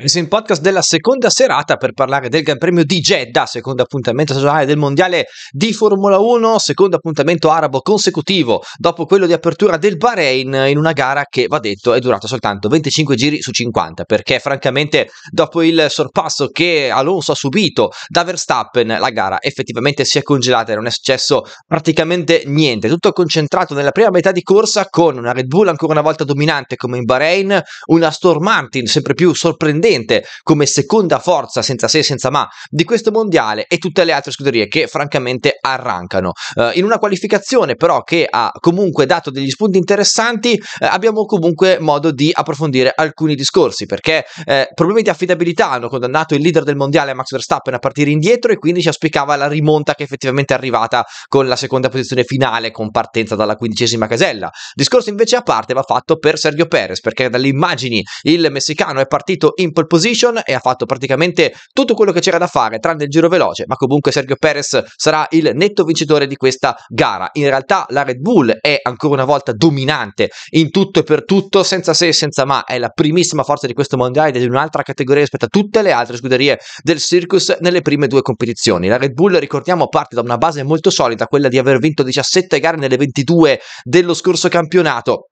Racing Podcast della seconda serata per parlare del Gran Premio di Jeddah, secondo appuntamento stagionale del Mondiale di Formula 1, secondo appuntamento arabo consecutivo dopo quello di apertura del Bahrain in una gara che, va detto, è durata soltanto 25 giri su 50, perché francamente dopo il sorpasso che Alonso ha subito da Verstappen la gara effettivamente si è congelata e non è successo praticamente niente, tutto concentrato nella prima metà di corsa con una Red Bull ancora una volta dominante come in Bahrain, una Storm Martin sempre più sorprendente sorprendente come seconda forza senza se senza ma di questo mondiale e tutte le altre scuderie che francamente arrancano. Eh, in una qualificazione però che ha comunque dato degli spunti interessanti eh, abbiamo comunque modo di approfondire alcuni discorsi perché eh, problemi di affidabilità hanno condannato il leader del mondiale Max Verstappen a partire indietro e quindi ci auspicava la rimonta che effettivamente è arrivata con la seconda posizione finale con partenza dalla quindicesima casella. Discorso invece a parte va fatto per Sergio Perez perché dalle immagini il messicano è partito in pole position e ha fatto praticamente tutto quello che c'era da fare, tranne il giro veloce, ma comunque Sergio Perez sarà il netto vincitore di questa gara. In realtà la Red Bull è ancora una volta dominante in tutto e per tutto, senza se e senza ma, è la primissima forza di questo mondiale ed è di un'altra categoria rispetto a tutte le altre scuderie del Circus nelle prime due competizioni. La Red Bull, ricordiamo, parte da una base molto solida, quella di aver vinto 17 gare nelle 22 dello scorso campionato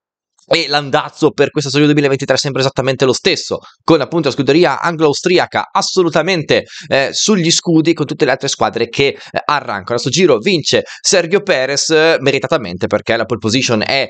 e l'andazzo per questa stagione 2023 è sempre esattamente lo stesso, con appunto la scuderia anglo-austriaca assolutamente eh, sugli scudi con tutte le altre squadre che eh, arrancano. A questo giro vince Sergio Perez eh, meritatamente perché la pole position è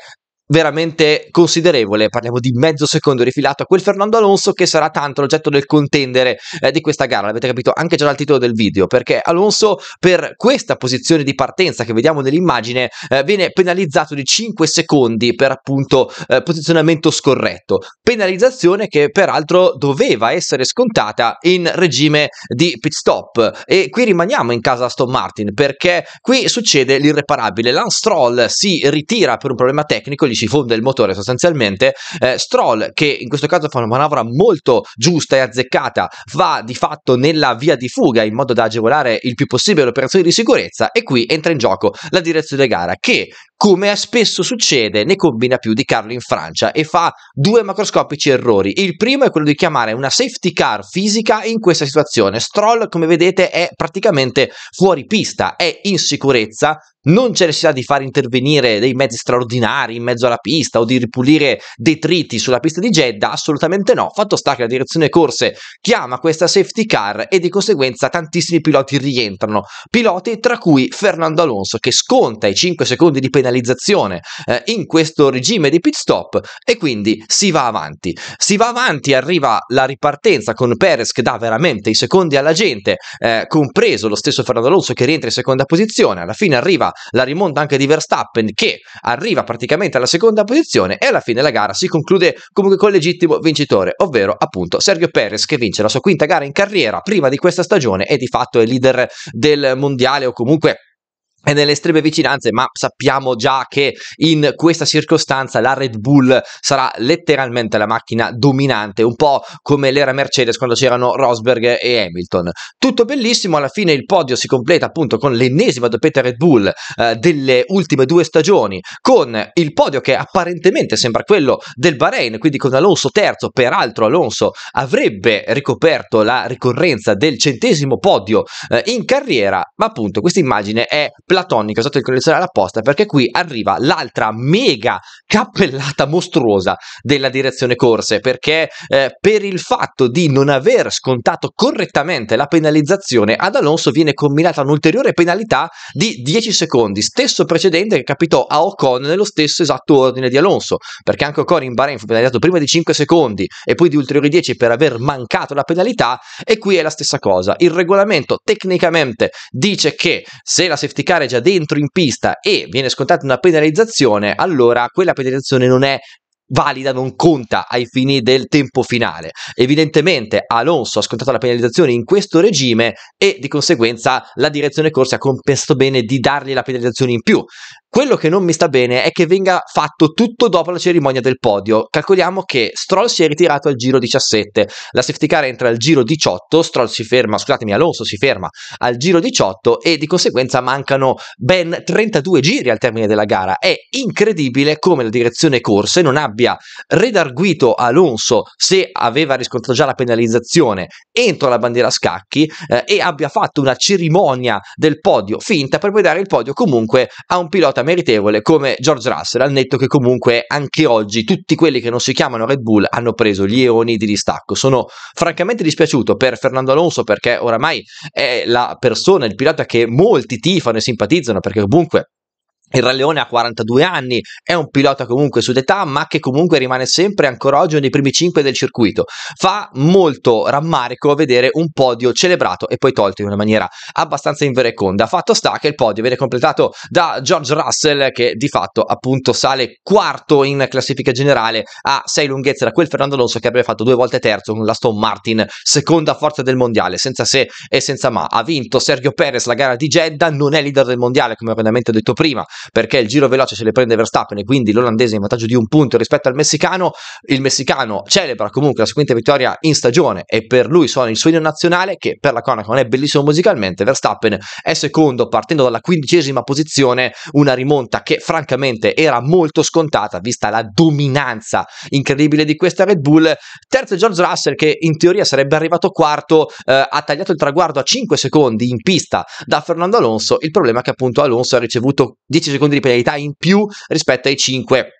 veramente considerevole, parliamo di mezzo secondo rifilato a quel Fernando Alonso che sarà tanto l'oggetto del contendere eh, di questa gara, l'avete capito anche già dal titolo del video, perché Alonso per questa posizione di partenza che vediamo nell'immagine eh, viene penalizzato di 5 secondi per appunto eh, posizionamento scorretto, penalizzazione che peraltro doveva essere scontata in regime di pit stop e qui rimaniamo in casa Aston Martin perché qui succede l'irreparabile, Lance Stroll si ritira per un problema tecnico, gli si fonde il motore sostanzialmente. Eh, Stroll, che in questo caso fa una manovra molto giusta e azzeccata, va di fatto nella via di fuga in modo da agevolare il più possibile le operazioni di sicurezza e qui entra in gioco la direzione gara che come spesso succede, ne combina più di Carlo in Francia e fa due macroscopici errori. Il primo è quello di chiamare una safety car fisica in questa situazione. Stroll, come vedete, è praticamente fuori pista, è in sicurezza, non c'è necessità di far intervenire dei mezzi straordinari in mezzo alla pista o di ripulire detriti sulla pista di Jeddah, assolutamente no. Fatto sta che la direzione corse chiama questa safety car e di conseguenza tantissimi piloti rientrano, piloti tra cui Fernando Alonso che sconta i 5 secondi di penalità penalizzazione eh, in questo regime di pit stop e quindi si va avanti. Si va avanti, arriva la ripartenza con Perez che dà veramente i secondi alla gente, eh, compreso lo stesso Fernando Alonso che rientra in seconda posizione. Alla fine arriva la rimonta anche di Verstappen che arriva praticamente alla seconda posizione e alla fine la gara si conclude comunque con legittimo vincitore, ovvero appunto Sergio Perez che vince la sua quinta gara in carriera prima di questa stagione e di fatto è leader del mondiale o comunque e nelle estreme vicinanze, ma sappiamo già che in questa circostanza la Red Bull sarà letteralmente la macchina dominante, un po' come l'era Mercedes quando c'erano Rosberg e Hamilton. Tutto bellissimo, alla fine il podio si completa appunto con l'ennesima doppietta Red Bull eh, delle ultime due stagioni, con il podio che apparentemente sembra quello del Bahrain, quindi con Alonso terzo, peraltro Alonso avrebbe ricoperto la ricorrenza del centesimo podio eh, in carriera, ma appunto questa immagine è platoniche, usate il condizionale apposta, perché qui arriva l'altra mega cappellata mostruosa della direzione corse, perché eh, per il fatto di non aver scontato correttamente la penalizzazione, ad Alonso viene combinata un'ulteriore penalità di 10 secondi, stesso precedente che capitò a Ocon nello stesso esatto ordine di Alonso, perché anche Ocon in Bahrain fu penalizzato prima di 5 secondi e poi di ulteriori 10 per aver mancato la penalità e qui è la stessa cosa. Il regolamento tecnicamente dice che se la safety car già dentro in pista e viene scontata una penalizzazione, allora quella penalizzazione non è valida, non conta ai fini del tempo finale. Evidentemente Alonso ha scontato la penalizzazione in questo regime e di conseguenza la direzione corsa ha compensato bene di dargli la penalizzazione in più. Quello che non mi sta bene è che venga fatto tutto dopo la cerimonia del podio. Calcoliamo che Stroll si è ritirato al giro 17, la safety car entra al giro 18, Stroll si ferma, scusatemi, Alonso si ferma al giro 18 e di conseguenza mancano ben 32 giri al termine della gara. È incredibile come la direzione corse non abbia abbia redarguito Alonso se aveva riscontrato già la penalizzazione entro la bandiera a scacchi eh, e abbia fatto una cerimonia del podio finta per poi dare il podio comunque a un pilota meritevole come George Russell, al netto che comunque anche oggi tutti quelli che non si chiamano Red Bull hanno preso gli eoni di distacco. Sono francamente dispiaciuto per Fernando Alonso perché oramai è la persona, il pilota che molti tifano e simpatizzano perché comunque il Re Leone ha 42 anni, è un pilota comunque su d'età, ma che comunque rimane sempre ancora oggi uno dei primi 5 del circuito. Fa molto rammarico vedere un podio celebrato e poi tolto in una maniera abbastanza invereconda. Fatto sta che il podio viene completato da George Russell, che di fatto appunto sale quarto in classifica generale a 6 lunghezze da quel Fernando Alonso che avrebbe fatto due volte terzo con l'Aston Martin, seconda forza del mondiale, senza se e senza ma. Ha vinto Sergio Perez la gara di Jeddah, non è leader del mondiale, come ho detto prima perché il giro veloce se le prende Verstappen e quindi l'olandese in vantaggio di un punto rispetto al messicano, il messicano celebra comunque la seguente vittoria in stagione e per lui suona il suo inno nazionale che per la cronaca non è bellissimo musicalmente, Verstappen è secondo partendo dalla quindicesima posizione, una rimonta che francamente era molto scontata vista la dominanza incredibile di questa Red Bull, terzo George Russell che in teoria sarebbe arrivato quarto, eh, ha tagliato il traguardo a 5 secondi in pista da Fernando Alonso, il problema è che appunto Alonso ha ricevuto 10 10 secondi di penalità in più rispetto ai 5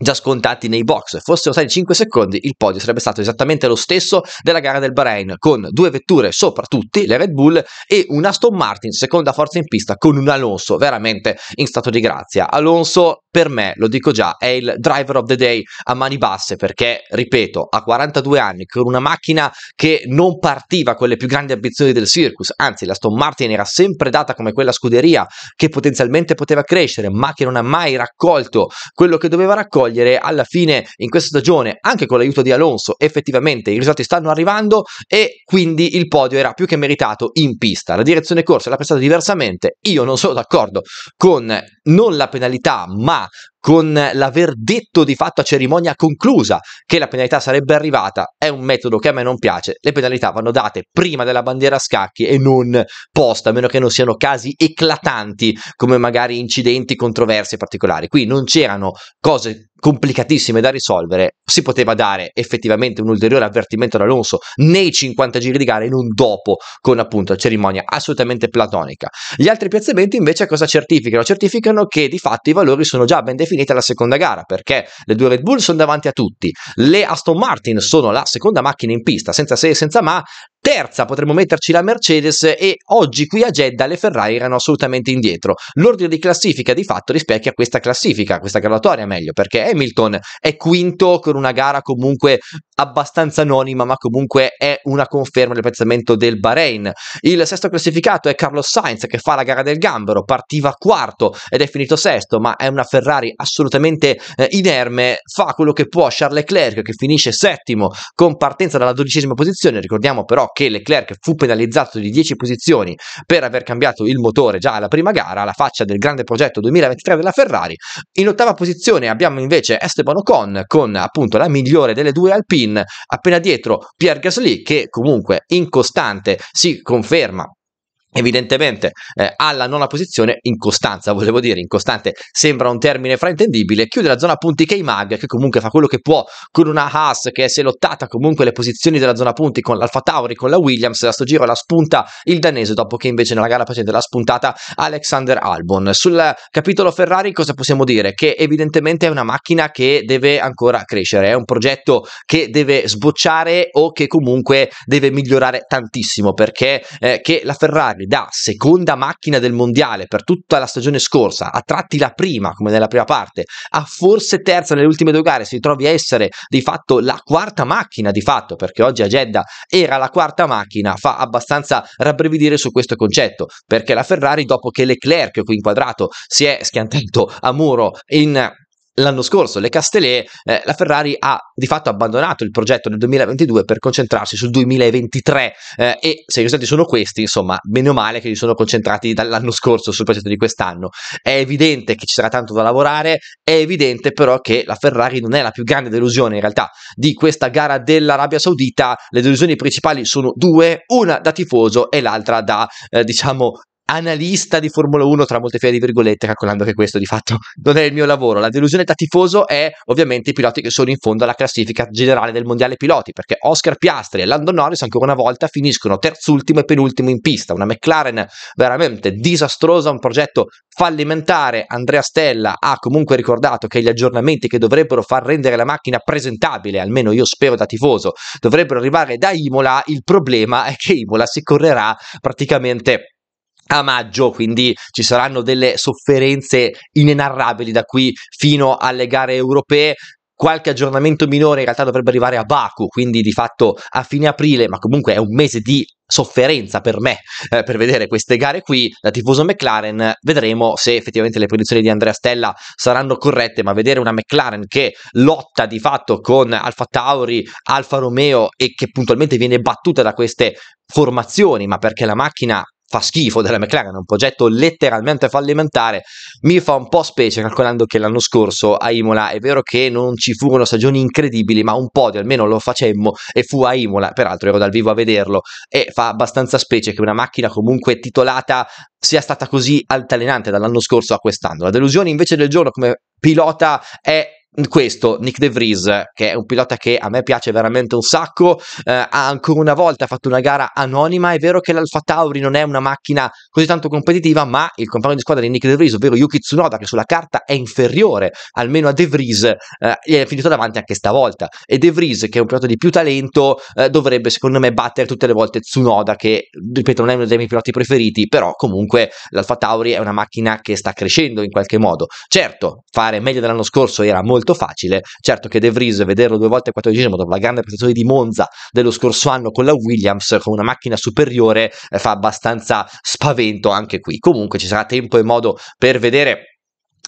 già scontati nei box. Fossero stati 5 secondi, il podio sarebbe stato esattamente lo stesso della gara del Bahrain, con due vetture sopra tutti, le Red Bull e un Aston Martin, seconda forza in pista, con un Alonso veramente in stato di grazia. Alonso, per me, lo dico già, è il driver of the day a mani basse, perché, ripeto, a 42 anni, con una macchina che non partiva con le più grandi ambizioni del circus, anzi, la Aston Martin era sempre data come quella scuderia che potenzialmente poteva crescere, ma che non ha mai raccolto quello che doveva raccogliere cogliere. Alla fine, in questa stagione, anche con l'aiuto di Alonso, effettivamente i risultati stanno arrivando e quindi il podio era più che meritato in pista. La direzione corsa l'ha pensata diversamente. Io non sono d'accordo con non la penalità, ma con l'aver detto di fatto a cerimonia conclusa che la penalità sarebbe arrivata, è un metodo che a me non piace. Le penalità vanno date prima della bandiera a scacchi e non posta, a meno che non siano casi eclatanti come magari incidenti, controversie particolari. Qui non c'erano cose complicatissime da risolvere, si poteva dare effettivamente un ulteriore avvertimento ad Alonso nei 50 giri di gara e non dopo con appunto la cerimonia assolutamente platonica. Gli altri piazzamenti invece cosa certificano? Certificano che di fatto i valori sono già ben definiti finita la seconda gara perché le due Red Bull sono davanti a tutti, le Aston Martin sono la seconda macchina in pista, senza se e senza ma, terza potremmo metterci la Mercedes e oggi qui a Jeddah le Ferrari erano assolutamente indietro. L'ordine di classifica di fatto rispecchia questa classifica, questa graduatoria meglio, perché Hamilton è quinto con una gara comunque abbastanza anonima, ma comunque è una conferma del piazzamento del Bahrain. Il sesto classificato è Carlos Sainz che fa la gara del gambero, partiva quarto ed è finito sesto, ma è una Ferrari assolutamente eh, inerme, fa quello che può Charles Leclerc che finisce settimo con partenza dalla dodicesima posizione, ricordiamo però che che Leclerc fu penalizzato di 10 posizioni per aver cambiato il motore già alla prima gara, alla faccia del grande progetto 2023 della Ferrari. In ottava posizione abbiamo invece Esteban Ocon con appunto la migliore delle due Alpine, appena dietro Pierre Gasly che comunque in costante si conferma Evidentemente eh, Allan non posizione in costanza, volevo dire, in costante sembra un termine fraintendibile, chiude la zona punti K-Mag che comunque fa quello che può con una Haas che si è lottata comunque le posizioni della zona punti con l'Alfa Tauri, con la Williams, a sto giro la spunta il danese dopo che invece nella gara precedente l'ha spuntata Alexander Albon. Sul capitolo Ferrari cosa possiamo dire? Che evidentemente è una macchina che deve ancora crescere, è un progetto che deve sbocciare o che comunque deve migliorare tantissimo perché eh, che la Ferrari Ferrari da seconda macchina del mondiale per tutta la stagione scorsa, a tratti la prima come nella prima parte, a forse terza nelle ultime due gare, si trovi a essere di fatto la quarta macchina di fatto, perché oggi a Jeddah era la quarta macchina, fa abbastanza rabbrividire su questo concetto, perché la Ferrari dopo che Leclerc qui inquadrato si è schiantato a muro in l'anno scorso, le Castellet, eh, la Ferrari ha di fatto abbandonato il progetto nel 2022 per concentrarsi sul 2023 eh, e se i risultati sono questi, insomma, meno male che si sono concentrati dall'anno scorso sul progetto di quest'anno. È evidente che ci sarà tanto da lavorare, è evidente però che la Ferrari non è la più grande delusione in realtà di questa gara dell'Arabia Saudita, le delusioni principali sono due, una da tifoso e l'altra da eh, diciamo analista di Formula 1 tra molte file di virgolette, calcolando che questo di fatto non è il mio lavoro. La delusione da tifoso è ovviamente i piloti che sono in fondo alla classifica generale del mondiale piloti, perché Oscar Piastri e Lando Norris ancora una volta finiscono terzultimo e penultimo in pista. Una McLaren veramente disastrosa, un progetto fallimentare. Andrea Stella ha comunque ricordato che gli aggiornamenti che dovrebbero far rendere la macchina presentabile, almeno io spero da tifoso, dovrebbero arrivare da Imola. Il problema è che Imola si correrà praticamente a maggio, quindi ci saranno delle sofferenze inenarrabili da qui fino alle gare europee. Qualche aggiornamento minore in realtà dovrebbe arrivare a Baku, quindi di fatto a fine aprile, ma comunque è un mese di sofferenza per me eh, per vedere queste gare qui da tifoso McLaren vedremo se effettivamente le predizioni di Andrea Stella saranno corrette ma vedere una McLaren che lotta di fatto con Alfa Tauri Alfa Romeo e che puntualmente viene battuta da queste formazioni ma perché la macchina fa schifo della McLaren, un progetto letteralmente fallimentare, mi fa un po' specie calcolando che l'anno scorso a Imola è vero che non ci furono stagioni incredibili, ma un podio almeno lo facemmo e fu a Imola, peraltro ero dal vivo a vederlo e fa abbastanza specie che una macchina comunque titolata sia stata così altalenante dall'anno scorso a quest'anno. La delusione invece del giorno come pilota è questo Nick De Vries, che è un pilota che a me piace veramente un sacco, eh, ha ancora una volta fatto una gara anonima. È vero che l'Alfa Tauri non è una macchina così tanto competitiva, ma il compagno di squadra di Nick De Vries, ovvero Yuki Tsunoda, che sulla carta è inferiore almeno a De Vries, eh, è finito davanti anche stavolta. E De Vries, che è un pilota di più talento, eh, dovrebbe secondo me battere tutte le volte Tsunoda, che ripeto non è uno dei miei piloti preferiti, però comunque l'Alfa Tauri è una macchina che sta crescendo in qualche modo. Certo, fare meglio dell'anno scorso era molto molto facile. Certo che De Vries, vederlo due volte al quattordicesimo dopo la grande prestazione di Monza dello scorso anno con la Williams, con una macchina superiore, eh, fa abbastanza spavento anche qui. Comunque ci sarà tempo e modo per vedere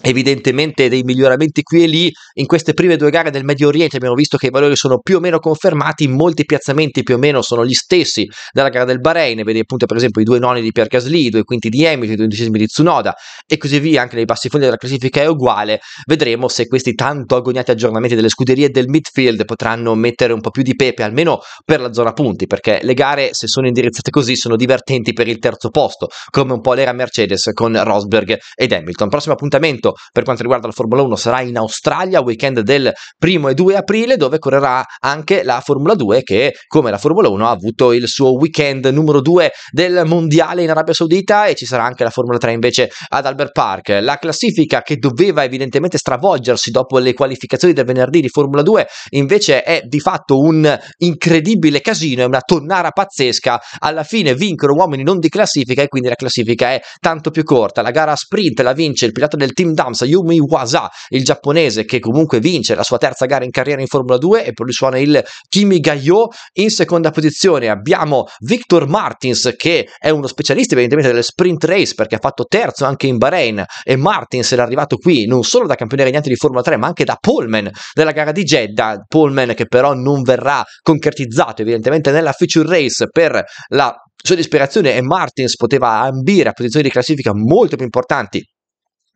evidentemente dei miglioramenti qui e lì in queste prime due gare del Medio Oriente abbiamo visto che i valori sono più o meno confermati molti piazzamenti più o meno sono gli stessi della gara del Bahrain vedi appunto per esempio i due noni di Pierre Gasly i due quinti di Hamilton i due undicesimi di Tsunoda e così via anche nei bassi fondi della classifica è uguale vedremo se questi tanto agognati aggiornamenti delle scuderie del midfield potranno mettere un po' più di pepe almeno per la zona punti perché le gare se sono indirizzate così sono divertenti per il terzo posto come un po' l'era Mercedes con Rosberg ed Hamilton prossimo appuntamento per quanto riguarda la Formula 1 sarà in Australia, weekend del primo e 2 aprile, dove correrà anche la Formula 2 che come la Formula 1 ha avuto il suo weekend numero 2 del mondiale in Arabia Saudita e ci sarà anche la Formula 3 invece ad Albert Park. La classifica che doveva evidentemente stravolgersi dopo le qualificazioni del venerdì di Formula 2 invece è di fatto un incredibile casino, è una tonnara pazzesca. Alla fine vincono uomini non di classifica e quindi la classifica è tanto più corta. La gara sprint la vince il pilota del team Damsa, Yumi Wasa, il giapponese che comunque vince la sua terza gara in carriera in Formula 2 e poi suona il Kimi Gaio. In seconda posizione abbiamo Victor Martins che è uno specialista evidentemente delle sprint race perché ha fatto terzo anche in Bahrain e Martins era arrivato qui non solo da campione regnante di Formula 3 ma anche da Pullman della gara di Jeddah, Pullman che però non verrà concretizzato evidentemente nella feature race per la sua disperazione e Martins poteva ambire a posizioni di classifica molto più importanti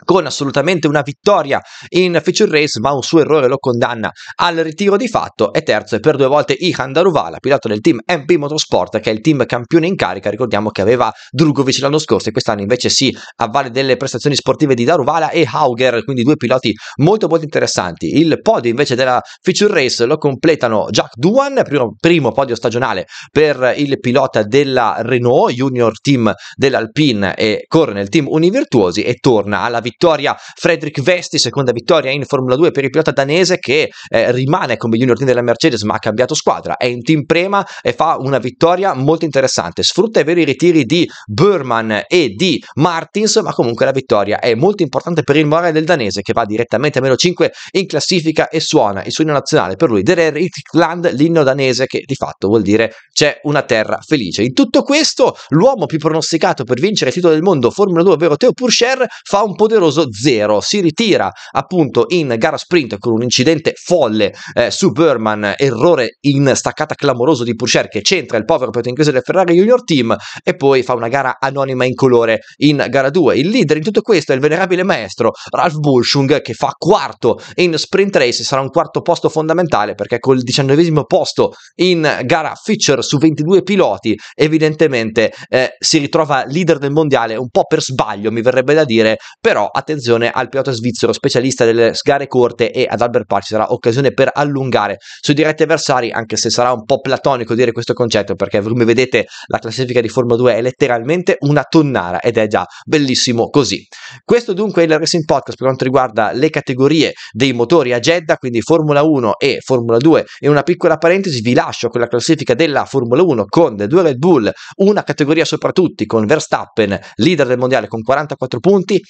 con assolutamente una vittoria in feature race, ma un suo errore lo condanna al ritiro di fatto. E terzo è per due volte Ihan Daruvala, pilota del team MP Motorsport, che è il team campione in carica. Ricordiamo che aveva Drugovic l'anno scorso e quest'anno invece si sì, avvale delle prestazioni sportive di Daruvala e Hauger, quindi due piloti molto molto interessanti. Il podio invece della feature race lo completano Jack Duan, primo, primo podio stagionale per il pilota della Renault Junior Team dell'Alpine e corre nel team Univirtuosi e torna alla vittoria Frederick Vesti, seconda vittoria in Formula 2 per il pilota danese che eh, rimane come junior team della Mercedes ma ha cambiato squadra, è in team prema e fa una vittoria molto interessante, sfrutta i veri ritiri di Berman e di Martins, ma comunque la vittoria è molto importante per il morale del danese che va direttamente a meno 5 in classifica e suona il suo inno nazionale per lui, Der Land, l'inno danese che di fatto vuol dire c'è una terra felice. In tutto questo l'uomo più pronosticato per vincere il titolo del mondo Formula 2, ovvero Teo Purcher, fa un po' di doveroso zero. Si ritira appunto in gara sprint con un incidente folle eh, su Berman, errore in staccata clamoroso di Purcher che centra il povero petonchese del Ferrari Junior Team e poi fa una gara anonima in colore in gara 2. Il leader in tutto questo è il venerabile maestro Ralph Bulshung che fa quarto in sprint race, sarà un quarto posto fondamentale perché col diciannovesimo posto in gara feature su 22 piloti evidentemente eh, si ritrova leader del mondiale un po' per sbaglio mi verrebbe da dire, però attenzione al pilota svizzero specialista delle gare corte e ad Albert Park ci sarà occasione per allungare sui diretti avversari, anche se sarà un po' platonico dire questo concetto perché come vedete la classifica di Formula 2 è letteralmente una tonnara ed è già bellissimo così. Questo dunque è il Racing Podcast per quanto riguarda le categorie dei motori a Jeddah, quindi Formula 1 e Formula 2 e una piccola parentesi vi lascio con la classifica della Formula 1 con due Red Bull, una categoria soprattutto con Verstappen leader del mondiale con 44 punti,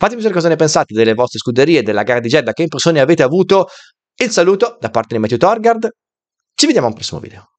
Fatemi sapere cosa ne pensate delle vostre scuderie, della gara di Jeddah, che impressioni avete avuto. Il saluto da parte di Matthew Torgard. Ci vediamo al prossimo video.